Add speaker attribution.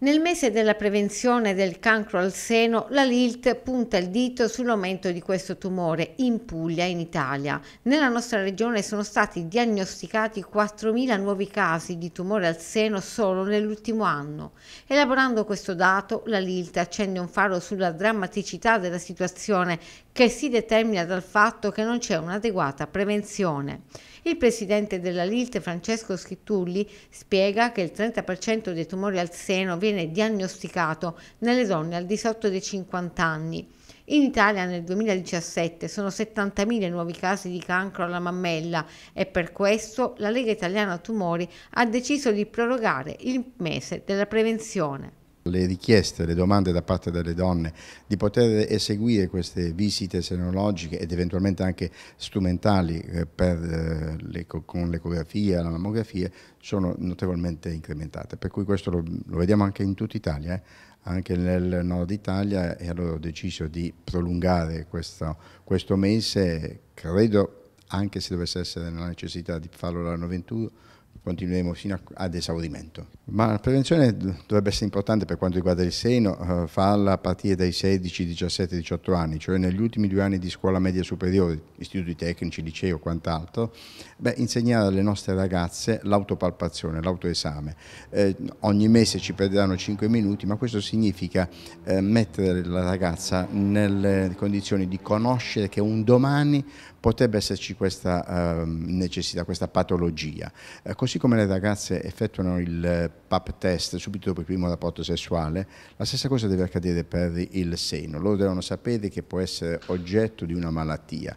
Speaker 1: Nel mese della prevenzione del cancro al seno, la LILT punta il dito sull'aumento di questo tumore in Puglia in Italia. Nella nostra regione sono stati diagnosticati 4.000 nuovi casi di tumore al seno solo nell'ultimo anno. Elaborando questo dato, la LILT accende un faro sulla drammaticità della situazione che si determina dal fatto che non c'è un'adeguata prevenzione. Il presidente della LILT, Francesco Schittulli, spiega che il 30% dei tumori al seno viene viene diagnosticato nelle donne al di sotto dei 50 anni. In Italia nel 2017 sono 70.000 nuovi casi di cancro alla mammella e per questo la Lega Italiana Tumori ha deciso di prorogare il mese della prevenzione
Speaker 2: le richieste, le domande da parte delle donne di poter eseguire queste visite senologiche ed eventualmente anche strumentali eh, eh, le, con l'ecografia, la mammografia, sono notevolmente incrementate. Per cui questo lo, lo vediamo anche in tutta Italia, eh? anche nel nord Italia e allora ho deciso di prolungare questo, questo mese, credo anche se dovesse essere nella necessità di farlo l'anno 21, continueremo fino ad esaurimento. Ma la prevenzione dovrebbe essere importante per quanto riguarda il seno, eh, farla a partire dai 16, 17, 18 anni, cioè negli ultimi due anni di scuola media superiore, istituti tecnici, liceo, e quant'altro, beh, insegnare alle nostre ragazze l'autopalpazione, l'autoesame. Eh, ogni mese ci perderanno 5 minuti, ma questo significa eh, mettere la ragazza nelle condizioni di conoscere che un domani potrebbe esserci questa eh, necessità, questa patologia. Eh, così siccome le ragazze effettuano il eh, pap test subito dopo il primo rapporto sessuale, la stessa cosa deve accadere per il seno. Loro devono sapere che può essere oggetto di una malattia